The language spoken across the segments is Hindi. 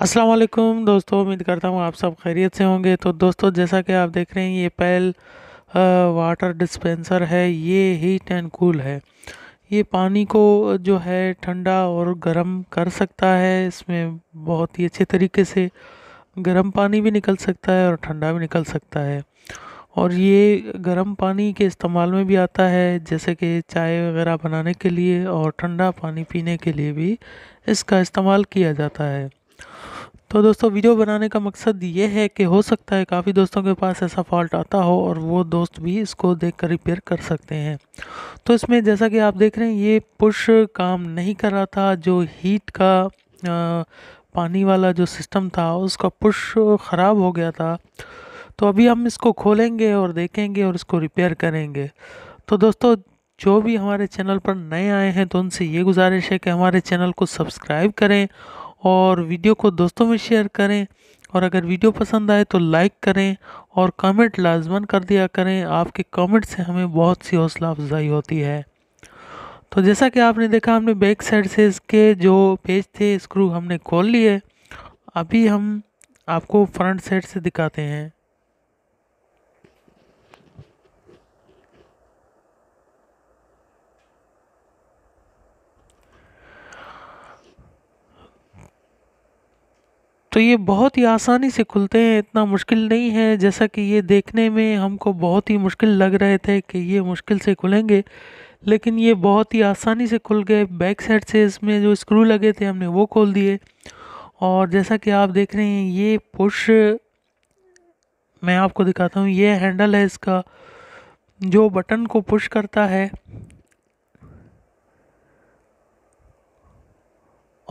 असलम दोस्तों उम्मीद करता हूँ आप सब खैरियत से होंगे तो दोस्तों जैसा कि आप देख रहे हैं ये पैल वाटर डिस्पेंसर है ये हीट एंड कूल है ये पानी को जो है ठंडा और गर्म कर सकता है इसमें बहुत ही अच्छे तरीके से गर्म पानी भी निकल सकता है और ठंडा भी निकल सकता है और ये गर्म पानी के इस्तेमाल में भी आता है जैसे कि चाय वगैरह बनाने के लिए और ठंडा पानी पीने के लिए भी इसका इस्तेमाल किया जाता है तो दोस्तों वीडियो बनाने का मकसद ये है कि हो सकता है काफ़ी दोस्तों के पास ऐसा फॉल्ट आता हो और वो दोस्त भी इसको देख कर रिपेयर कर सकते हैं तो इसमें जैसा कि आप देख रहे हैं ये पुश काम नहीं कर रहा था जो हीट का आ, पानी वाला जो सिस्टम था उसका पुश ख़राब हो गया था तो अभी हम इसको खोलेंगे और देखेंगे और इसको रिपेयर करेंगे तो दोस्तों जो भी हमारे चैनल पर नए आए हैं तो उनसे ये गुजारिश है कि हमारे चैनल को सब्सक्राइब करें और वीडियो को दोस्तों में शेयर करें और अगर वीडियो पसंद आए तो लाइक करें और कमेंट लाजमन कर दिया करें आपके कमेंट से हमें बहुत सी हौसला अफजाई होती है तो जैसा कि आपने देखा हमने बैक साइड से इसके जो पेज थे स्क्रू हमने खोल लिए अभी हम आपको फ्रंट साइड से दिखाते हैं ये बहुत ही आसानी से खुलते हैं इतना मुश्किल नहीं है जैसा कि ये देखने में हमको बहुत ही मुश्किल लग रहे थे कि ये मुश्किल से खुलेंगे लेकिन ये बहुत ही आसानी से खुल गए बैक साइड से इसमें जो स्क्रू लगे थे हमने वो खोल दिए और जैसा कि आप देख रहे हैं ये पुश मैं आपको दिखाता हूँ ये हैंडल है इसका जो बटन को पुश करता है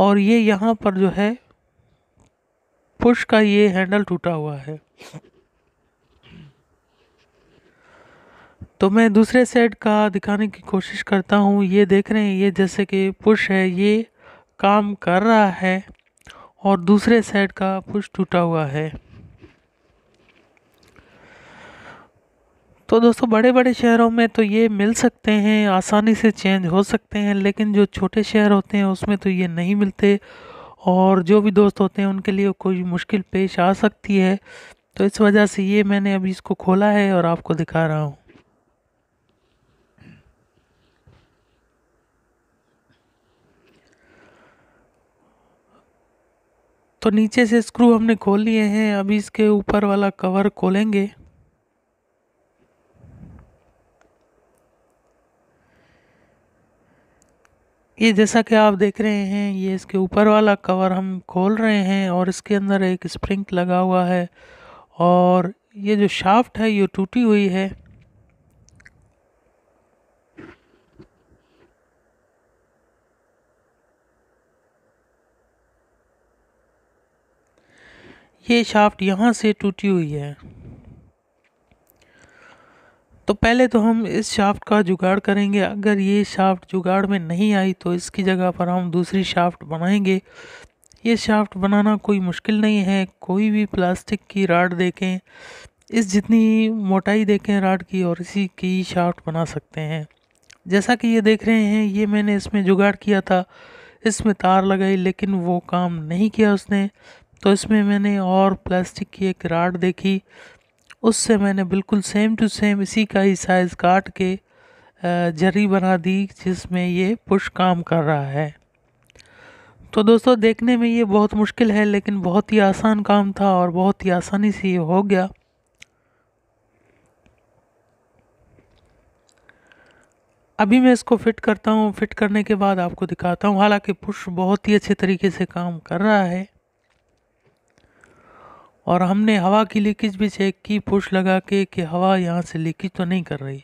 और ये यहाँ पर जो है पुश का ये हैंडल टूटा हुआ है तो मैं दूसरे सेट का दिखाने की कोशिश करता हूँ ये देख रहे हैं ये जैसे कि पुश है ये काम कर रहा है और दूसरे सेट का पुश टूटा हुआ है तो दोस्तों बड़े बड़े शहरों में तो ये मिल सकते हैं आसानी से चेंज हो सकते हैं लेकिन जो छोटे शहर होते हैं उसमें तो ये नहीं मिलते और जो भी दोस्त होते हैं उनके लिए कोई मुश्किल पेश आ सकती है तो इस वजह से ये मैंने अभी इसको खोला है और आपको दिखा रहा हूँ तो नीचे से स्क्रू हमने खोल लिए हैं अभी इसके ऊपर वाला कवर खोलेंगे ये जैसा कि आप देख रहे हैं ये इसके ऊपर वाला कवर हम खोल रहे हैं और इसके अंदर एक स्प्रिंग लगा हुआ है और ये जो शाफ्ट है ये टूटी हुई है ये शाफ्ट यहाँ से टूटी हुई है तो पहले तो हम इस शाफ्ट का जुगाड़ करेंगे अगर ये शाफ्ट जुगाड़ में नहीं आई तो इसकी जगह पर हम दूसरी शाफ्ट बनाएंगे ये शाफ्ट बनाना कोई मुश्किल नहीं है कोई भी प्लास्टिक की राड देखें इस जितनी मोटाई देखें राड की और इसी की शाफ्ट बना सकते हैं जैसा कि ये देख रहे हैं ये मैंने इसमें जुगाड़ किया था इसमें तार लगाई लेकिन वो काम नहीं किया उसने तो इसमें मैंने और प्लास्टिक की एक राड देखी उससे मैंने बिल्कुल सेम टू सेम इसी का ही साइज़ काट के जरी बना दी जिसमें ये पुश काम कर रहा है तो दोस्तों देखने में ये बहुत मुश्किल है लेकिन बहुत ही आसान काम था और बहुत ही आसानी से ये हो गया अभी मैं इसको फिट करता हूँ फिट करने के बाद आपको दिखाता हूँ हालांकि पुश बहुत ही अच्छे तरीके से काम कर रहा है और हमने हवा की लीकेज भी चेक की पुश लगा के कि हवा यहाँ से लीकेज तो नहीं कर रही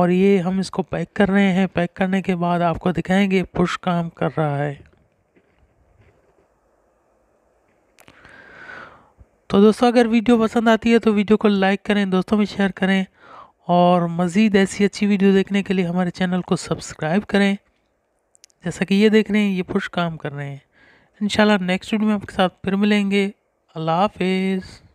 और ये हम इसको पैक कर रहे हैं पैक करने के बाद आपको दिखाएंगे पुश काम कर रहा है तो दोस्तों अगर वीडियो पसंद आती है तो वीडियो को लाइक करें दोस्तों में शेयर करें और मज़ीद ऐसी अच्छी वीडियो देखने के लिए हमारे चैनल को सब्सक्राइब करें जैसा कि ये देख रहे हैं ये पुश काम कर रहे हैं इंशाल्लाह नेक्स्ट वीडियो में आपके साथ फिर मिलेंगे अल्लाह हाफिज़